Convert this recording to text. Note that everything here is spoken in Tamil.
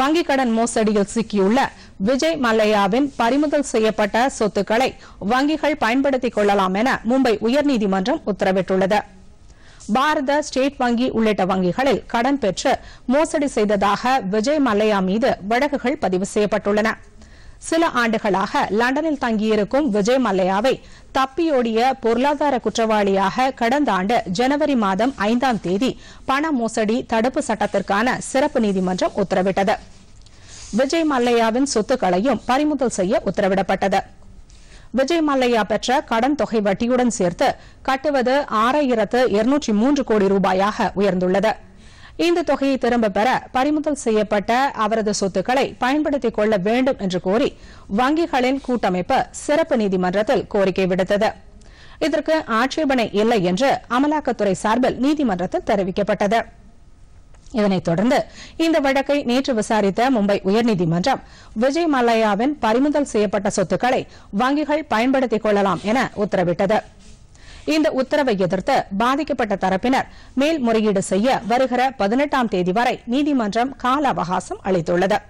வங்கிக் கடன் மோசடியில் சிக்கியுள்ள விஜய் மல்லையாவின் பறிமுதல் செய்யப்பட்ட சொத்துக்களை வங்கிகள் பயன்படுத்திக் கொள்ளலாம் என மும்பை உயர்நீதிமன்றம் உத்தரவிட்டுள்ளது பாரத ஸ்டேட் வங்கி உள்ளிட்ட வங்கிகளில் கடன் பெற்று மோசடி செய்ததாக விஜய் மல்லையா மீது வழக்குகள் பதிவு செய்யப்பட்டுள்ளன சில ஆண்டுகளாக லண்டனில் தங்கியிருக்கும் விஜய் மல்லையாவை தப்பியோடிய பொருளாதார குற்றவாளியாக கடந்த ஆண்டு ஜனவரி மாதம் ஐந்தாம் தேதி பண மோசடி தடுப்பு சட்டத்திற்கான சிறப்பு நீதிமன்றம் உத்தரவிட்டது விஜய் மல்லையாவின் சொத்துக்களையும் பறிமுதல் செய்ய உத்தரவிடப்பட்டது விஜய் மல்லையா பெற்ற கடன் தொகை வட்டியுடன் சேர்த்து கட்டுவது ஆறாயிரத்து இருநூற்றி மூன்று கோடி ரூபாயாக உயர்ந்துள்ளது இந்த தொகையை திரும்ப பெற பறிமுதல் செய்யப்பட்ட அவரது சொத்துக்களை பயன்படுத்திக் கொள்ள வேண்டும் என்று கோரி வங்கிகளின் கூட்டமைப்பு சிறப்பு நீதிமன்றத்தில் கோரிக்கை விடுத்தது இதற்கு ஆட்சேபனை இல்லை என்று அமலாக்கத்துறை சார்பில் நீதிமன்றத்தில் தெரிவிக்கப்பட்டது இதனைத் தொடர்ந்து இந்த வழக்கை நேற்று விசாரித்த மும்பை உயர்நீதிமன்றம் விஜய் மல்லையாவின் பறிமுதல் செய்யப்பட்ட சொத்துக்களை வங்கிகள் பயன்படுத்திக் கொள்ளலாம் என உத்தரவிட்டது இந்த உத்தரவை எதிர்த்து பாதிக்கப்பட்ட தரப்பினர் மேல்முறையீடு செய்ய வருகிற பதினெட்டாம் தேதி வரை நீதிமன்றம் கால அவகாசம் அளித்துள்ளது